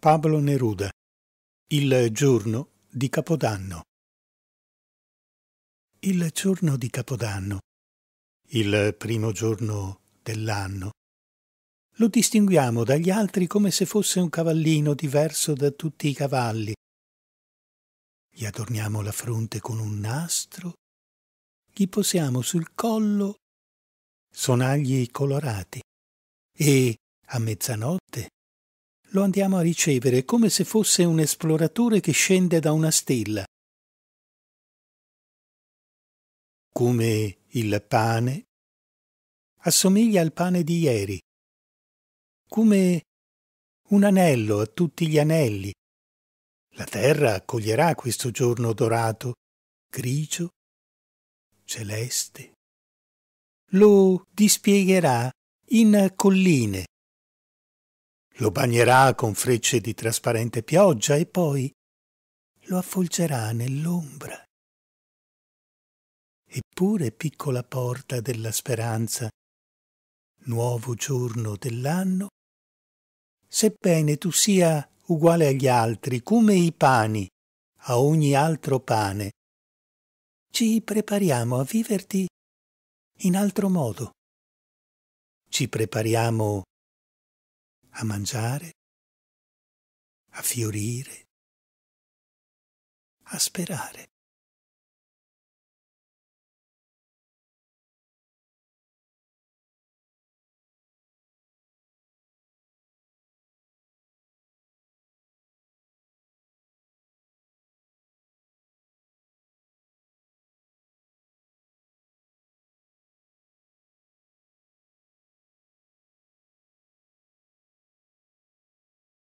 Pablo Neruda Il giorno di Capodanno Il giorno di Capodanno, il primo giorno dell'anno, lo distinguiamo dagli altri come se fosse un cavallino diverso da tutti i cavalli. Gli adorniamo la fronte con un nastro, gli posiamo sul collo sonagli colorati e a mezzanotte lo andiamo a ricevere come se fosse un esploratore che scende da una stella, come il pane assomiglia al pane di ieri, come un anello a tutti gli anelli. La terra accoglierà questo giorno dorato, grigio, celeste. Lo dispiegherà in colline, lo bagnerà con frecce di trasparente pioggia e poi lo affolgerà nell'ombra. Eppure, piccola porta della speranza, nuovo giorno dell'anno, sebbene tu sia uguale agli altri, come i pani, a ogni altro pane, ci prepariamo a viverti in altro modo. Ci prepariamo a mangiare, a fiorire, a sperare.